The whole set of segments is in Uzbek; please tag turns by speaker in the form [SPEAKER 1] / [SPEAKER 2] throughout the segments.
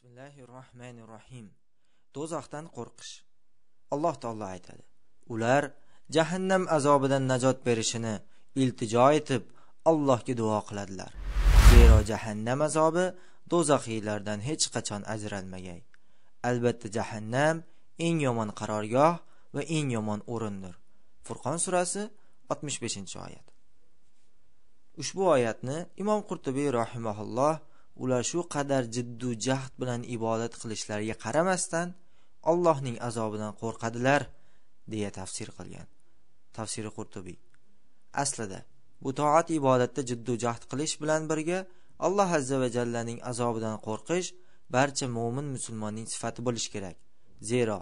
[SPEAKER 1] bismillahi rohmanir rohim do'zaxdan qo'rqish alloh taolo aytadi ular jahannam azobidan najot berishini iltijo etib allohga duo qiladilar zero jahannam azobi do'zaxiylardan hech qachon ajralmagay albatta jahannam eng yomon qarorgoh va eng yomon o'rindir furqon surasi 65 oyat ushbu oyatni imom qurtubiy rohimaulloh ular shu qadar jiddu jahd bilan ibodat qilishlariga qaramasdan allohning azobidan qo'rqadilar deya tafsir qilgan tafsiri qurtubiy aslida bu toat ibodatda jiddu jahd qilish bilan birga alloh azza va jallaning azobidan qo'rqish barcha mo'min musulmonning sifati bo'lishi kerak zero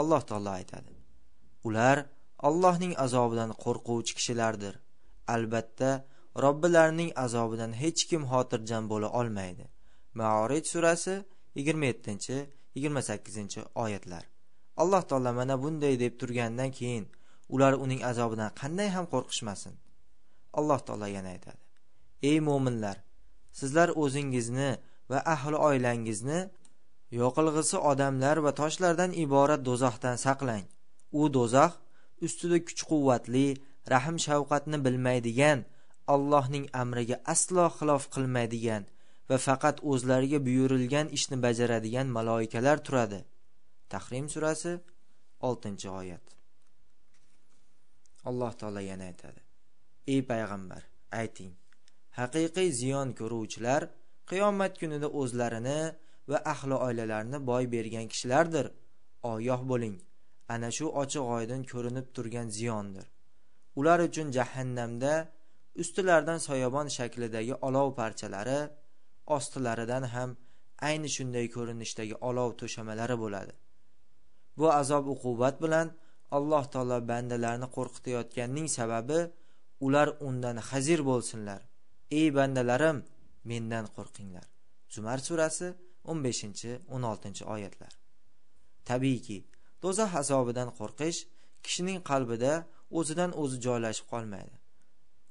[SPEAKER 1] alloh taolo aytadi ular allohning azobidan qo'rquvchi kishilardir albatta Robbilarining azobidan hech kim xotirjam bo'la olmaydi. Maorij surasi 27-28 oyatlar. Alloh taolo mana bunday deb turgandan keyin ular uning azobidan qanday ham qo'rqishmasin. Alloh taolo yana aytadi: "Ey mu'minlar, sizlar o'zingizni va ahli oilangizni yoqilg'isi odamlar va toshlardan iborat do'zaxdan saqlang. U do'zax ustida kuch-quvvatli, rahm-shafqatni bilmaydigan Allohning amriga aslo xilof qilmaydigan va faqat o'zlariga buyurilgan ishni bajaradigan maloikalar turadi. Tahrim surasi 6-oyat. Alloh taolay yana aytadi: "Ey payg'ambar, ayting: haqiqiy ziyon ko'ruvchilar qiyomat kunida o'zlarini va ahli oilalarini boy bergan kishilardir. Oyoh bo'ling. Ana shu ochiq oydin ko'rinib turgan ziyondir. Ular uchun jahannamda ustilaridan soyabon shaklidagi olov parchalari ostilaridan ham ayni shunday ko'rinishdagi olov to'shamalari bo'ladi bu azob uqubat bilan alloh taolo bandalarni qo'rqitayotganning sababi ular undan hazir bo'lsinlar ey bandalarim mendan qo'rqinglar zumar surasi 15 16 oyatlar tabiiyki do'zax azobidan qo'rqish kishining qalbida o'zidan o'zi joylashib qolmaydi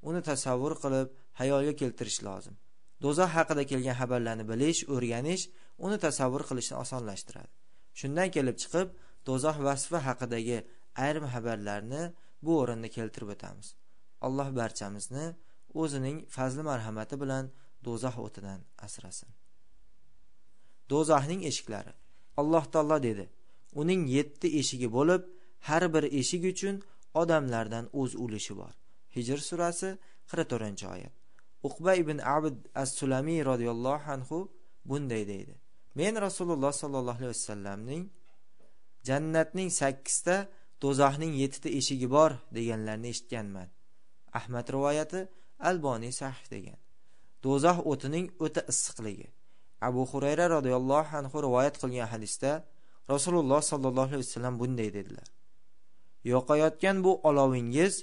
[SPEAKER 1] uni tasavvur qilib hayolga keltirish lozim do'zax haqida kelgan xabarlarni bilish o'rganish uni tasavvur qilishni osonlashtiradi shundan kelib chiqib do'zax vasfi haqidagi ayrim xabarlarni bu o'rinda keltirib o'tamiz alloh barchamizni o'zining fazli marhamati bilan do'zax o'tidan asrasin do'zaxning eshiklari alloh taolo dedi uning yetti eshigi bo'lib har bir eshik uchun odamlardan o'z ulushi bor hijr surasi 44 oyat uqba ibn abd as sulamiy radhiyallohu anhu bunday deydi men rasululloh sallallohu alayhi vasallamning jannatning 8 ta, sakkizta 7 ta eshigi bor deganlarni eshitganman ahmad rivoyati Alboni sahih degan do'zax o'tining o'ta issiqligi abu hurayra radhiyallohu anhu rivoyat qilgan hadisda rasululloh sallallohu alayhi vasallam bunday dedilar yoqayotgan bu olovingiz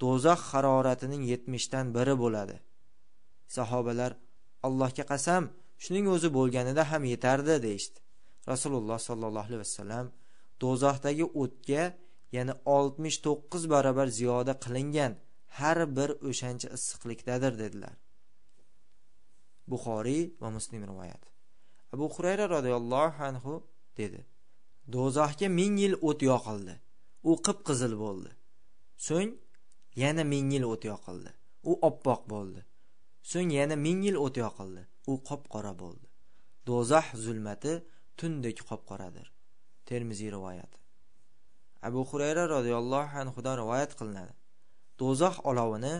[SPEAKER 1] do'zax haroratining 70 dan biri bo'ladi sahobalar allohga qasam shuning o'zi bo'lganida ham yetardi deyishdi rasululloh sallallohu alayhi vasallam do'zaxdagi o'tga ya'ni 69 barobar ziyoda qilingan har bir o'shancha issiqlikdadir dedilar buxoriy va muslim rivoyat. abu hurayra radhiyallohu anhu dedi do'zaxga 1000 yil o't yoqildi u qip qizil bo'ldi so'ng yana ming yil o't yoqildi u oppoq bo'ldi so'ng yana ming yil o't yoqildi u qop qora bo'ldi do'zax zulmati tundek qop qoradir termiziy rivoyati abu hurayra roziyallohu anhudan rivoyat qilinadi do'zax olovini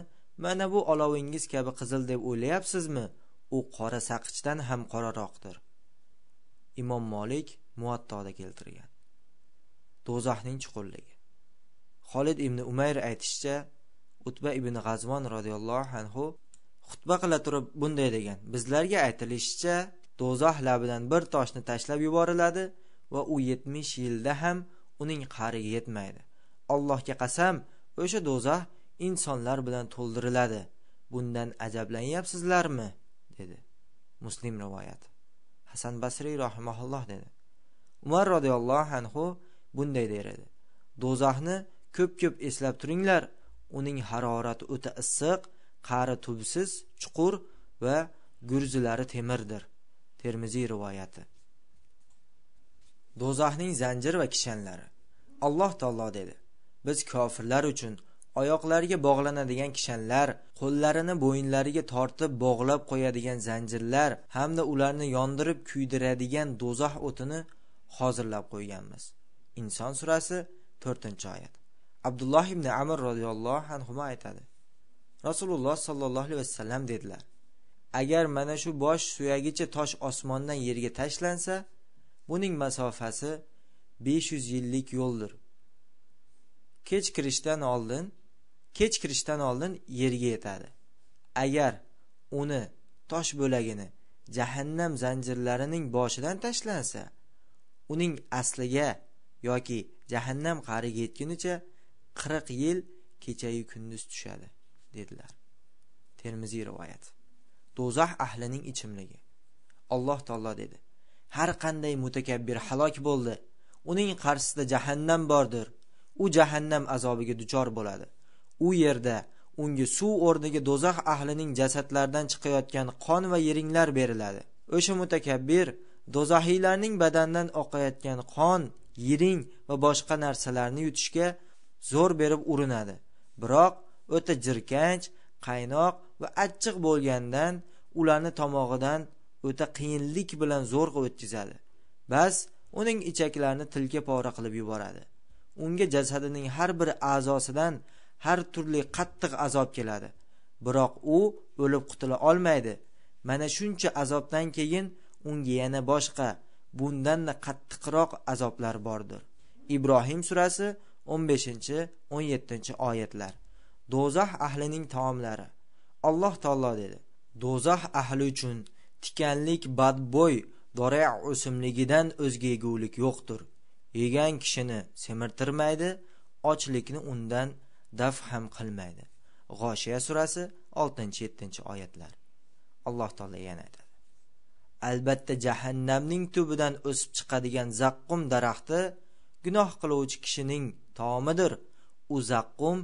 [SPEAKER 1] mana bu olovingiz kabi qizil deb o'ylayapsizmi u qora saqichdan ham qoraroqdir imom molik muattoda keltirgan do'zaxning chuqurligi xolid ibn umayr aytishicha utba ibn g'azvon roziyallohu anhu xutba qila turib bunday degan bizlarga aytilishicha do'zax labidan bir toshni tashlab yuboriladi va u yetmish yilda ham uning qariga yetmaydi allohga qasam o'sha do'zax insonlar bilan to'ldiriladi bundan ajablanyapsizlarmi dedi muslim rivoyati hasan basriy rahimaulloh dedi umar roziyallohu anhu bunday der edi do'zaxni ko'p ko'p eslab turinglar uning harorati o'ta issiq qari tubsiz chuqur va gurzilari temirdir termiziy rivoyati do'zaxning zanjir va kishanlari alloh taolo dedi biz kofirlar uchun oyoqlariga bog'lanadigan kishanlar qo'llarini bo'yinlariga tortib bog'lab qo'yadigan zanjirlar hamda ularni yondirib kuydiradigan do'zax o'tini hozirlab qo'yganmiz inson surasi 4 oyat abdulloh ibn amir roziyallohu anhu aytadi rasululloh sollallohu alayhi vasallam dedilar agar mana shu bosh suyagicha tosh osmondan yerga tashlansa buning masofasi 500 yillik yo'ldir kech kirishdan oldin kech kirishdan oldin yerga yetadi agar uni tosh bo'lagini jahannam zanjirlarining boshidan tashlansa uning asliga yoki jahannam qariga yetgunicha qirq yil kechayu kunduz tushadi dedilar termiziy rivoyati do'zax ahlining ichimligi alloh taolo dedi har qanday mutakabbir halok bo'ldi uning qarshisida jahannam bordir u jahannam azobiga duchor bo'ladi u yerda unga suv o'rniga do'zax ahlining jasadlaridan chiqayotgan qon va yeringlar beriladi o'sha mutakabbir do'zaxiylarning badanidan oqayotgan qon yiring va boshqa narsalarni yutishga zo'r berib urinadi biroq o'ta jirkanch qaynoq va achchiq bo'lganidan ularni tomog'idan o'ta qiyinlik bilan zo'rg'a o'tkazadi bas uning ichaklarini tilka pora qilib yuboradi unga jasadining har bir a'zosidan har turli qattiq azob keladi biroq u o'lib qutula olmaydi mana shuncha azobdan keyin unga yana boshqa bundanda qattiqroq azoblar bordir ibrohim surasi 15 17 oyatlar. Dozah ahlining taomlari. Alloh taolo dedi: Dozah ahli uchun tikanlik badbo'y dora' o'simligidan o'zga egulik yo'qdir. Yegan kishini semirtirmaydi, ochlikni undan daf ham qilmaydi. G'oshiya surasi 6-7 oyatlar. Alloh taolo yana aytadi: Albatta jahannamning tubidan o'sib chiqadigan zaqqum daraxti gunoh qiluvchi kishining taomidir u zaqqum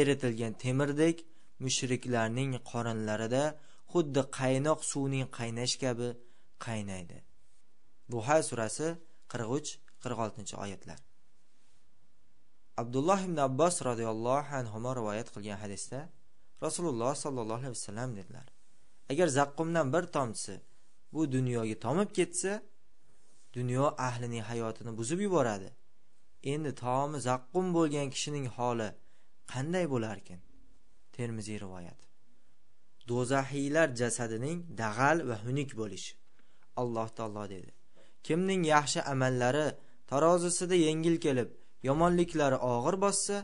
[SPEAKER 1] eritilgan temirdek mushriklarning qorinlarida xuddi qaynoq suvning qaynash kabi qaynaydi buha surasi 43 46 oyatlar abdulloh ibn abbos roziyallohu anhu rivoyat qilgan hadisda rasululloh sollallohu alayhi vasallam dedilar agar zaqqumdan bir tomchisi bu dunyoga tomib ketsa dunyo ahlining hayotini buzib yuboradi endi taomi zaqqum bo'lgan kishining holi qanday bo'larkin termiziy rivoyat do'zaxiylar jasadining dag'al va hunuk bo'lishi alloh taolo dedi kimning yaxshi amallari tarozisida yengil kelib yomonliklari og'ir bossa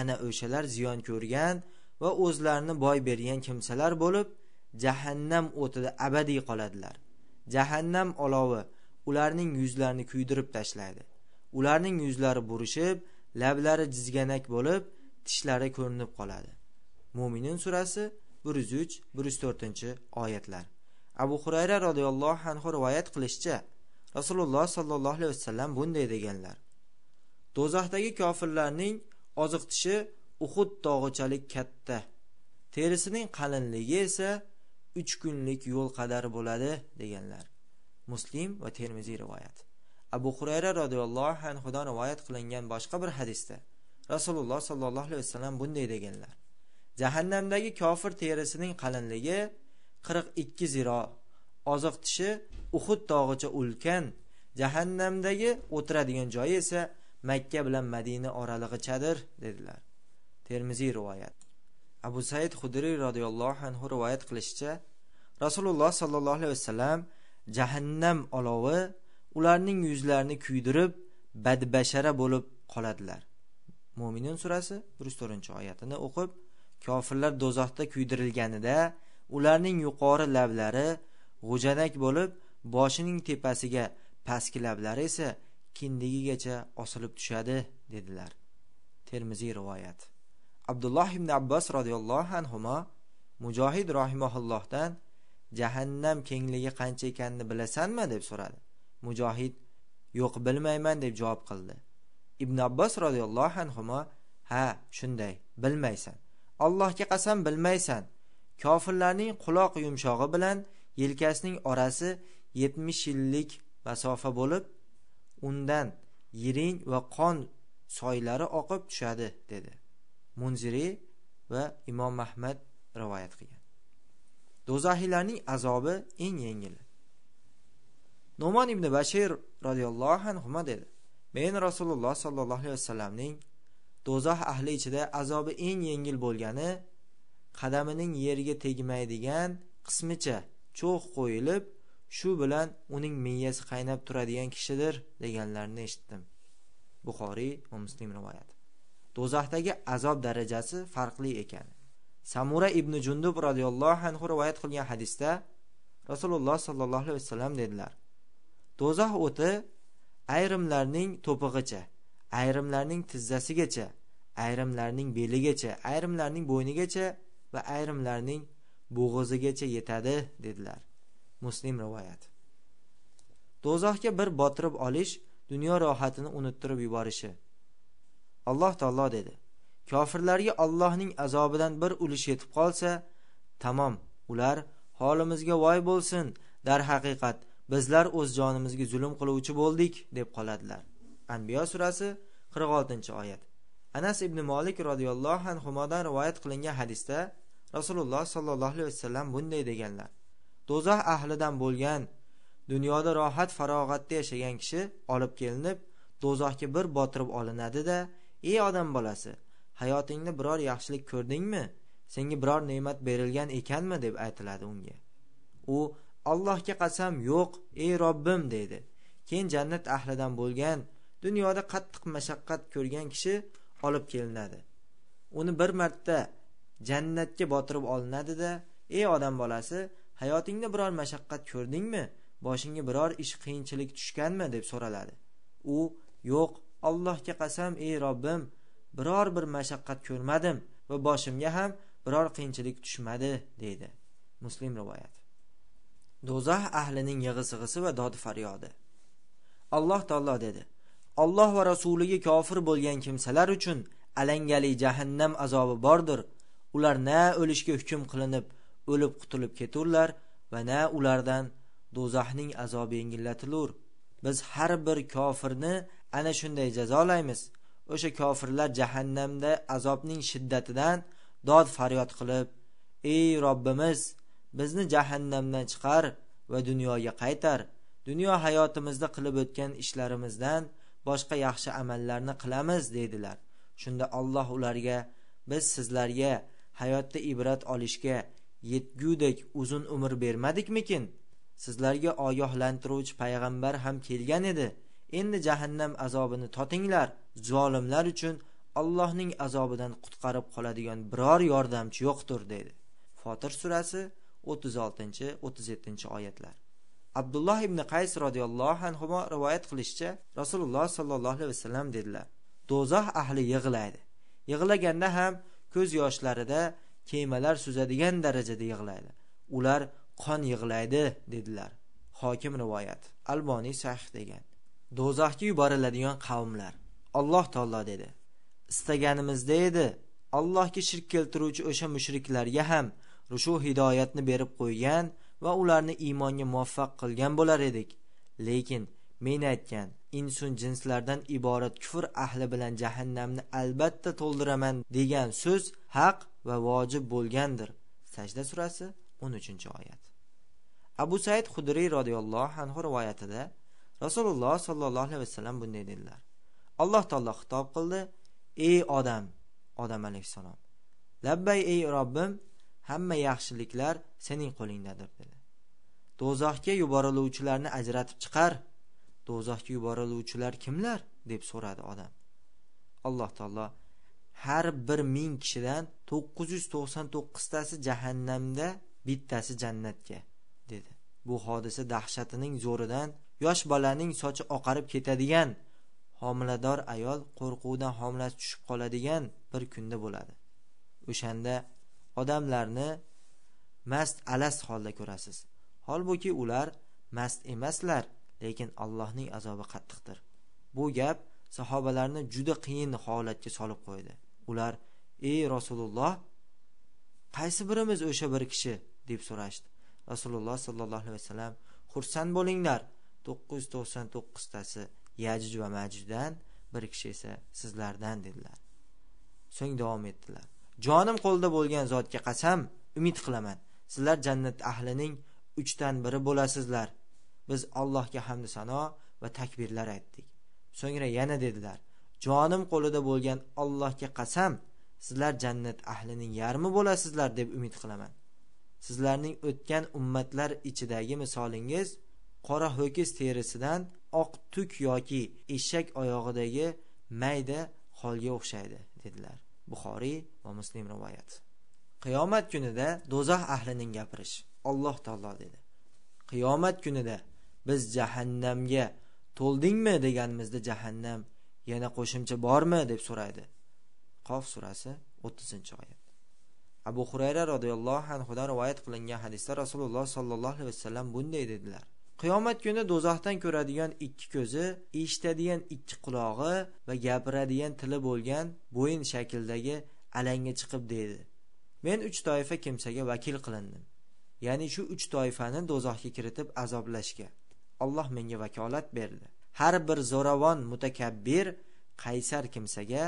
[SPEAKER 1] ana o'shalar ziyon ko'rgan va o'zlarini boy bergan kimsalar bo'lib jahannam o'tida abadiy qoladilar jahannam olovi ularning yuzlarini kuydirib tashlaydi ularning yuzlari burishib lablari jizganak bo'lib tishlari ko'rinib qoladi mo'minun surasi bir yuz uch bir yuz to'rtinchi oyatlar abu hurayra roziyallohu anhu rivoyat qilishicha rasululloh sollallohu alayhi vasallam bunday deganlar do'zaxdagi kofirlarning oziq tishi uhud tog'ichalik katta terisining qalinligi esa uch kunlik yo'l qadar bo'ladi deganlar muslim va termiziy rivoyati abu xurayra roziyallohu anhudan rivoyat qilingan boshqa bir hadisda rasululloh sollallohu alayhi vasallam bunday deganlar jahannamdagi kofir terisining qalinligi qirq ikki ziro tishi uhud tog'icha ulkan jahannamdagi o'tiradigan joyi esa makka bilan madina oralig'ichadir dedilar termiziy rivoyat abu said hudriy roziyallohu anhu rivoyat qilishicha rasululloh sollallohu alayhi vasallam jahannam olovi ularning yuzlarini kuydirib badbashara bo'lib qoladilar mo'minun surasi bir yuz to'rtinchi oyatini o'qib kofirlar do'zaxda kuydirilganida ularning yuqori lablari g'ujanak bo'lib boshining tepasiga pastki lablari esa kindigigacha osilib tushadi dedilar termiziy rivoyat abdulloh ibn abbos roziyallohu anhumo mujohid rohimaullohdan jahannam kengligi qancha ekanini bilasanmi deb so'radi mujohid yo'q bilmayman deb javob qildi ibn abbos roziyallohu anhu ha shunday bilmaysan allohga qasam bilmaysan kofirlarning quloq yumshog'i bilan yelkasining orasi yetmish yillik masofa bo'lib undan yiring va qon soylari oqib tushadi dedi munziriy va imom ahmad rivoyat qilgan do'zaxiylarning azobi eng yengili Numan ibn Bashir radhiyallohu anhu dedi: "Men Rasululloh sallallohu alayhi vasallamning do'zax ahli ichida azobi eng yengil bo'lgani qadamining yerga tegmaydigan qismicha cho'g' qo'yilib, shu bilan uning miyasi qaynab turadigan kishidir" deganlarini eshitdim. Buxoriy va Muslim rivoyati. Do'zaxdagi azob darajasi farqli ekan. Samura ibn Jundub radhiyallohu anhu rivoyat qilgan hadisda Rasululloh sallallohu alayhi vasallam dedilar: do'zax o'ti ayrimlarning to'pig'icha ayrimlarning tizzasigacha ayrimlarning beligacha ayrimlarning bo'ynigacha va ayrimlarning bo'g'izigacha yetadi dedilar muslim rivoyati do'zaxga bir botirib olish dunyo rohatini unuttirib yuborishi alloh taolo dedi kofirlarga allohning azobidan bir ulush yetib qolsa tamom ular holimizga voy bo'lsin darhaqiqat bizlar o'z jonimizga zulm qiluvchi bo'ldik deb qoladilar anbiyo surasi 46 oyat anas ibn molik roziyallohu anhudan rivoyat qilingan hadisda rasululloh sollallohu alayhi vasallam bunday deganlar do'zax ahlidan bo'lgan dunyoda rohat farog'atda yashagan kishi olib kelinib do'zaxga bir botirib olinadida ey odam bolasi hayotingda biror yaxshilik ko'rdingmi senga biror ne'mat berilgan ekanmi deb aytiladi unga u allohga qasam yo'q ey robbim deydi keyin jannat ahlidan bo'lgan dunyoda qattiq mashaqqat ko'rgan kishi olib kelinadi uni bir marta jannatga botirib olinadida ey odam bolasi hayotingda biror mashaqqat ko'rdingmi boshingga biror ish qiyinchilik tushganmi deb so'raladi u yo'q allohga qasam ey robbim biror bir mashaqqat ko'rmadim va boshimga ham biror qiyinchilik tushmadi deydi muslim rivoyati do'zax ahlining yig'isig'isi va dod faryodi alloh taolo dedi alloh va rasuliga kofir bo'lgan kimsalar uchun alangali jahannam azobi bordir ular na o'lishga hukm qilinib o'lib qutulib keturlar va na ulardan do'zaxning azobi yengillatilur biz har bir kofirni ana shunday jazolaymiz o'sha kofirlar jahannamda azobning shiddatidan dod faryod qilib ey robbimiz bizni jahannamdan chiqar va dunyoga qaytar dunyo hayotimizda qilib o'tgan ishlarimizdan boshqa yaxshi amallarni qilamiz deydilar shunda olloh ularga biz sizlarga hayotda ibrat olishga yetgudek uzun umr bermadikmikin sizlarga ogohlantiruvchi payg'ambar ham kelgan edi endi jahannam azobini totinglar zolimlar uchun allohning azobidan qutqarib qoladigan biror yordamchi yo'qdir dedi fotir surasi o'ttiz oltinchi o'ttiz yettinchi oyatlar abdulloh ibn qays roziyallohu anhu rivoyat qilishicha rasululloh sollallohu alayhi vasallam dedilar do'zax ahli yig'laydi yig'laganda ham ko'z yoshlarida kemalar suzadigan darajada yig'laydi ular qon yig'laydi dedilar hokim rivoyat alboniy sahih degan do'zaxga yuboriladigan qavmlar alloh taolo dedi istaganimizda edi allohga shirk keltiruvchi o'sha mushriklarga ham shu hidoyatni berib qo'ygan va ularni iymonga muvaffaq qilgan bo'lar edik lekin men aytgan insun jinslardan iborat kufr ahli bilan jahannamni albatta to'ldiraman degan so'z haq va vojib bo'lgandir sajda surasi 13 oyat abu said hudriy roziyallohu anhu rivoyatida rasululloh sollallohu alayhi vasallam bunday dedilar alloh taolo xitob qildi ey odam odam alayhissalom labbay ey robbim hamma yaxshiliklar sening qo'lingdadir dedi do'zaxga yuboriluvchilarni ajratib chiqar do'zaxga yuboriluvchilar kimlar deb so'radi odam alloh taolo har bir ming kishidan to'qqiz yuz to'qson to'qqiztasi jahannamda bittasi jannatga dedi bu hodisa dahshatining zo'ridan yosh bolaning sochi oqarib ketadigan homilador ayol qo'rquvdan homilasi tushib qoladigan bir kunda bo'ladi o'shanda odamlarni mast alas holda ko'rasiz holbuki ular mast emaslar lekin allohning azobi qattiqdir bu gap sahobalarni juda qiyin holatga solib qo'ydi ular ey rasululloh qaysi birimiz o'sha bir kishi deb so'rashdi rasululloh sollallohu alayhi vasallam xursand bo'linglar to'qqiz yuz to'qson to'qqiztasi yajuj va majuddan bir kishi esa sizlardan dedilar so'ng davom etdilar jonim qo'lida bo'lgan zotga qasam umid qilaman sizlar jannat ahlining uchdan biri bo'lasizlar biz allohga hamdu sano va takbirlar aytdik so'ngra yana dedilar jonim qo'lida bo'lgan allohga qasam sizlar jannat ahlining yarmi bo'lasizlar deb umid qilaman sizlarning o'tgan ummatlar ichidagi misolingiz qora ho'kiz terisidan oq tuk yoki eshak oyog'idagi mayda holga o'xshaydi dedilar buxoriy va muslim rivoyati qiyomat kunida dozoq ahlining gapirishi alloh taolo dedi qiyomat kunida biz jahannamga to'ldingmi deganimizda jahannam yana qo'shimcha bormi deb so'raydi qof surasi 30 oyat abu hurayra radhiyallohu anhu da rivoyat qilingan hadisda rasululloh sollallohu alayhi vasallam bunday dedilar qiyomat kuni do'zaxdan ko'radigan ikki ko'zi eshitadigan ikki qulog'i va gapiradigan tili bo'lgan bo'yin shaklidagi alanga chiqib deydi men uch toifa kimsaga vakil qilindim ya'ni shu uch toifani do'zaxga kiritib azoblashga alloh menga vakolat berdi har bir zo'ravon mutakabbir qaysar kimsaga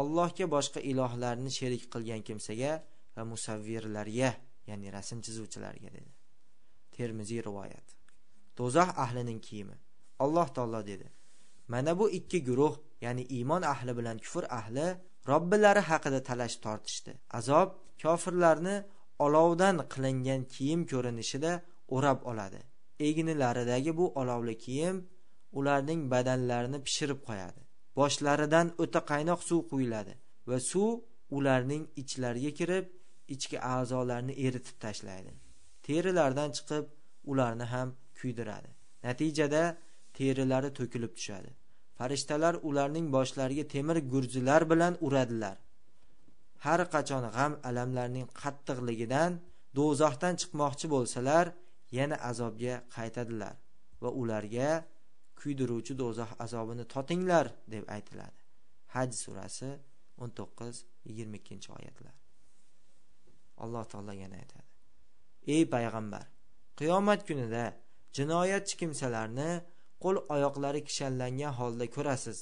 [SPEAKER 1] allohga boshqa ilohlarni sherik qilgan kimsaga va musavvirlarga ya'ni rasm chizuvchilarga dedi termiziy rivoyati do'zax ahlining kiyimi alloh taolo dedi mana bu ikki guruh ya'ni iymon ahli bilan kufr ahli robbilari haqida talash tortishdi azob kofirlarni olovdan qilingan kiyim ko'rinishida o'rab oladi egnilaridagi bu olovli kiyim ularning badanlarini pishirib qo'yadi boshlaridan o'ta qaynoq suv quyiladi va suv ularning ichlariga kirib ichki a'zolarni eritib tashlaydi terilardan chiqib ularni ham kuydiradi natijada terilari to'kilib tushadi farishtalar ularning boshlariga temir gurjilar bilan uradilar har qachon g'am alamlarning qattiqligidan do'zaxdan chiqmoqchi bo'lsalar yana azobga qaytadilar va ularga kuydiruvchi do'zax azobini totinglar deb aytiladi haj surasi 19 22 oyatlar alloh taolo yana aytadi ey payg'ambar qiyomat kunida jinoyatchi kimsalarni qo'l oyoqlari kishanlangan holda ko'rasiz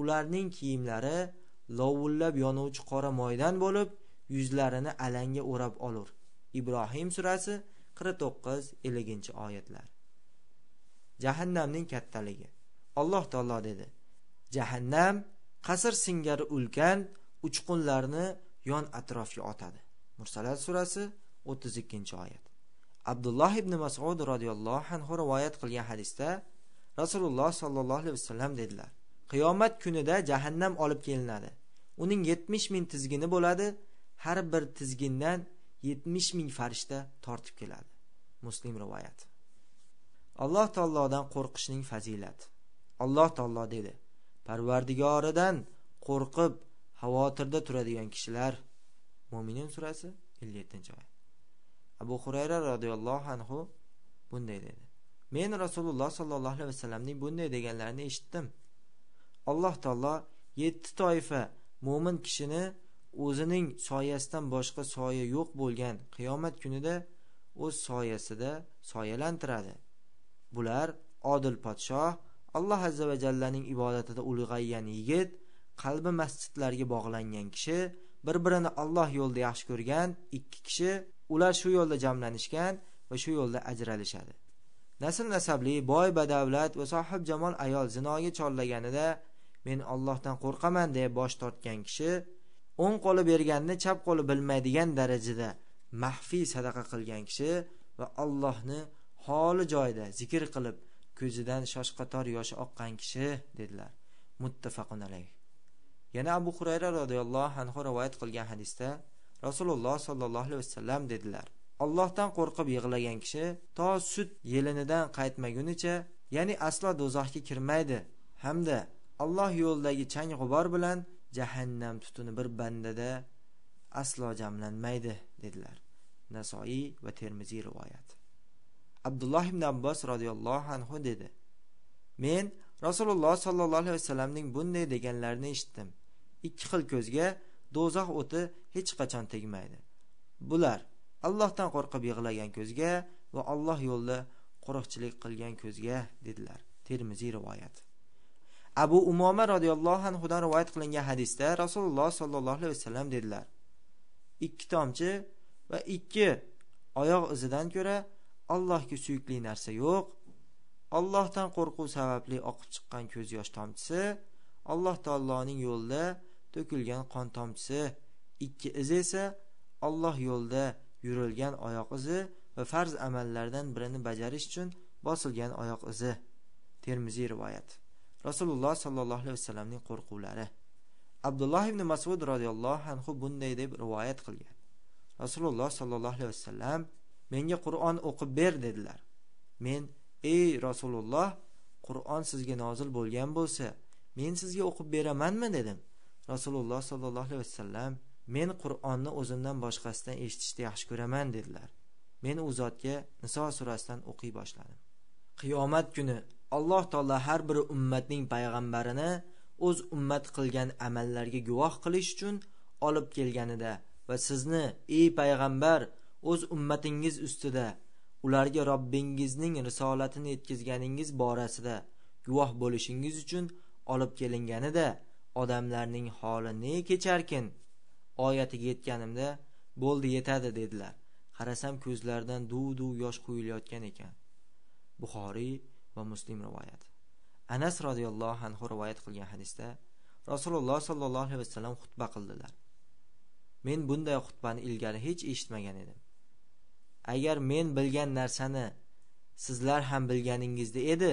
[SPEAKER 1] ularning kiyimlari lovullab yonuvchi qora moydan bo'lib yuzlarini alanga o'rab olur ibrohim surasi 49-50 oyatlar jahannamning kattaligi alloh taolo dedi jahannam qasr singari ulkan uchqunlarni yon atrofga otadi mursalat surasi 32 oyat abdulloh ibn masud roziyallohu anhu rivoyat qilgan hadisda rasululloh sollallohu alayhi vasallam dedilar qiyomat kunida jahannam olib kelinadi uning yetmish ming tizgini bo'ladi har bir tizgindan yetmish ming farishta tortib keladi muslim rivoyati alloh taolodan qo'rqishning fazilati alloh taolo dedi parvardigoridan qo'rqib xavotirda turadigan kishilar mo'minin surasi 57 yettinchi oyat abu xurayra roziyallohu anhu bunday dedi men rasululloh sollallohu alayhi vasallamning bunday deganlarini eshitdim alloh taolo yetti toifa mo'min kishini o'zining soyasidan boshqa soya yo'q bo'lgan qiyomat kunida o'z soyasida soyalantiradi bular odil podshoh alloh azza va jallaning ibodatida ulg'aygan yigit qalbi masjidlarga bog'langan kishi bir birini alloh yo'lida yaxshi ko'rgan ikki kishi ular shu yo'lda jamlanishgan va shu yo'lda ajralishadi nasl nasabli boy badavlat va sohib jamol ayol zinoga chorlaganida men ollohdan qo'rqaman deb bosh tortgan kishi o'ng qo'li berganni chap qo'li bilmaydigan darajada maxfiy sadaqa qilgan kishi va allohni holi joyida zikr qilib ko'zidan shoshqator yoshi oqqan kishi dedilar muttafaqun alayh yana abu hurayra roziyallohu anhu rivoyat qilgan hadisda rasululloh sollallohu alayhi vasallam dedilar allohdan qo'rqib yig'lagan kishi to sut yelinidan qaytmagunicha ya'ni aslo do'zaxga kirmaydi hamda alloh yo'lidagi chang g'ubor bilan jahannam tutuni bir bandada aslo jamlanmaydi dedilar nasoiy va termiziy rivoyat abdulloh ibn abbos roziyallohu anhu dedi men rasululloh sollallohu alayhi vasallamning bunday deganlarini eshitdim ikki xil ko'zga do'zax o'ti hech qachon tegmaydi bular allohdan qo'rqib yig'lagan ko'zga va alloh yo'lida qo'riqchilik qilgan ko'zga dedilar termiziy rivoyati abu umoma roziyallohu anhudan rivoyat qilingan hadisda rasululloh sollallohu alayhi vasallam dedilar ikki tomchi va ikki oyoq izidan ko'ra allohga suyukli narsa yo'q allohdan qo'rquv sababli oqib chiqqan ko'z yosh tomchisi alloh taoloning yo'lida to'kilgan qon tomchisi ikki izi esa Alloh yo'lida yurilgan oyoq izi va farz amallardan birini bajarish uchun bosilgan oyoq izi termiziy rivoyat rasululloh sollallohu alayhi vasallamning qo'rquvlari abdulloh ibn masud roziyallohu anhu bunday deb rivoyat qilgan rasululloh sollallohu alayhi vasallam menga qur'on o'qib ber dedilar men ey rasululloh qur'on sizga nozil bo'lgan bo'lsa men sizga o'qib beramanmi dedim rasululloh sollallohu alayhi vasallam men qur'onni o'zimdan boshqasidan eshitishni yaxshi ko'raman dedilar men u zotga niso surasidan o'qiy boshladim qiyomat kuni alloh taolo har bir ummatning payg'ambarini o'z ummat qilgan amallarga guvoh qilish uchun olib kelganida va sizni ey payg'ambar o'z ummatingiz ustida ularga robbingizning risolatini yetkazganingiz borasida guvoh bo'lishingiz uchun olib kelinganida odamlarning holi ne kecharkin oyatiga yetganimda bo'ldi yetadi dedilar qarasam ko'zlaridan duv duv yosh quyilayotgan ekan buxoriy va muslim rivoyati anas roziyallohu anhu rivoyat qilgan hadisda rasululloh sollallohu alayhi vasallam xutba qildilar men bunday xutbani ilgari hech eshitmagan edim agar men bilgan narsani sizlar ham bilganingizda edi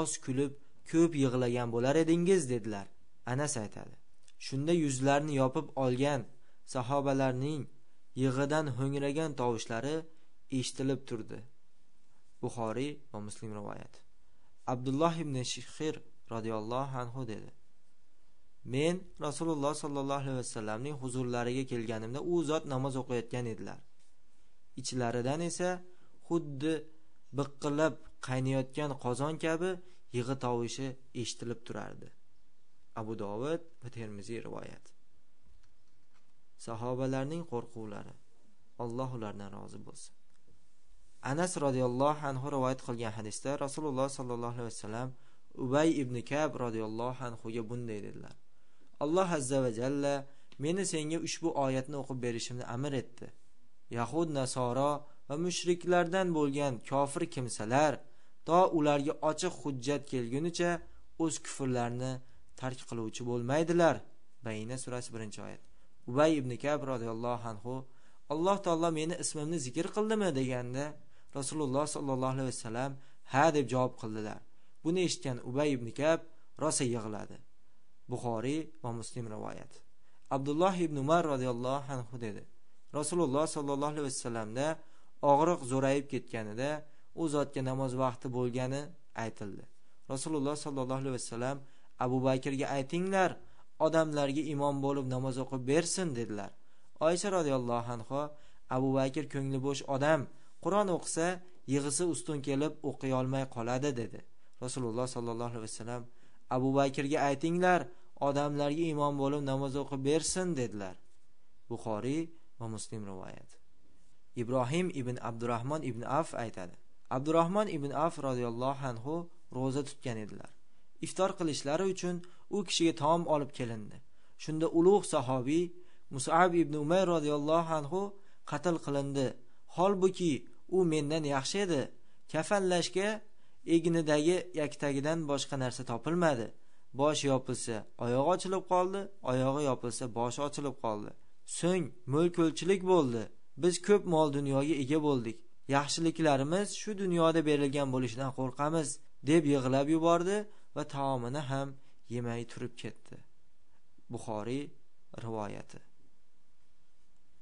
[SPEAKER 1] oz kulib ko'p yig'lagan bo'lar edingiz dedilar anas aytadi shunda yuzlarini yopib olgan sahobalarning yig'idan ho'ngragan tovushlari eshitilib turdi buxoriy va muslim rivoyati abdulloh ibn Shihir roziyallohu anhu dedi men rasululloh sollallohu alayhi vasallamning huzurlariga kelganimda u zot namoz o'qiyotgan edilar ichlaridan esa xuddi biqqilib qaynayotgan qozon kabi yig'i tovushi eshitilib turardi abu dovud va termiziy rivoyat sahobalarning qo'rquvlari alloh ulardan rozi bo'lsin anas radhiyallohu anhu rivoyat qilgan hadisda rasululloh sallallohu alayhi vasallam ubay ibn kab anhu ga bunday dedilar alloh azza va jalla meni senga ushbu oyatni o'qib berishimni amr etdi yahud nasoro va mushriklardan bo'lgan kofir kimsalar to ularga ochiq hujjat kelgunicha o'z kufrlarini tark qiluvchi bo'lmaydilar bayina surasi birinchi oyat ubay ibn kab roziyallohu anhu alloh taolo meni ismimni zikr qildimi deganda rasululloh sollallohu alayhi vasallam ha deb javob qildilar buni eshitgan ubay ibn kab rosa yig'ladi buxoriy va muslim rivoyat abdulloh ibn umar roziyallohu anhu dedi rasululloh sollallohu alayhi vasallamda og'riq zo'rayib ketganida u zotga namoz vaqti bo'lgani aytildi rasululloh sollallohu alayhi vasallam abu bakrga aytinglar odamlarga imom bo'lib namoz o'qib bersin dedilar oysha roziyallohu anha abu bakr ko'ngli bo'sh odam qur'on o'qisa yig'isi ustun kelib o'qiy olmay qoladi dedi rasululloh sallallohu alayhi vasallam abu bakrga aytinglar odamlarga imom bo'lib namoz o'qib bersin dedilar buxoriy va muslim rivoyat. ibrohim ibn Abdurrahmon ibn af aytadi Abdurrahmon ibn af roziyallohu anhu ro'za tutgan edilar iftor qilishlari uchun u kishiga taom olib kelindi shunda ulug' sahobiy musab ibn umay roziyallohu anhu qatl qilindi holbuki u mendan yaxshi edi kafanlashga egnidagi yaktagidan boshqa narsa topilmadi bosh yopilsa oyog'i ochilib qoldi oyog'i yopilsa boshi ochilib qoldi so'ng mo'l ko'lchilik bo'ldi biz ko'p mol dunyoga ega bo'ldik yaxshiliklarimiz shu dunyoda berilgan bo'lishidan qo'rqamiz deb yig'lab yubordi va taomini ham yemay turib ketdi buxoriy rivoyati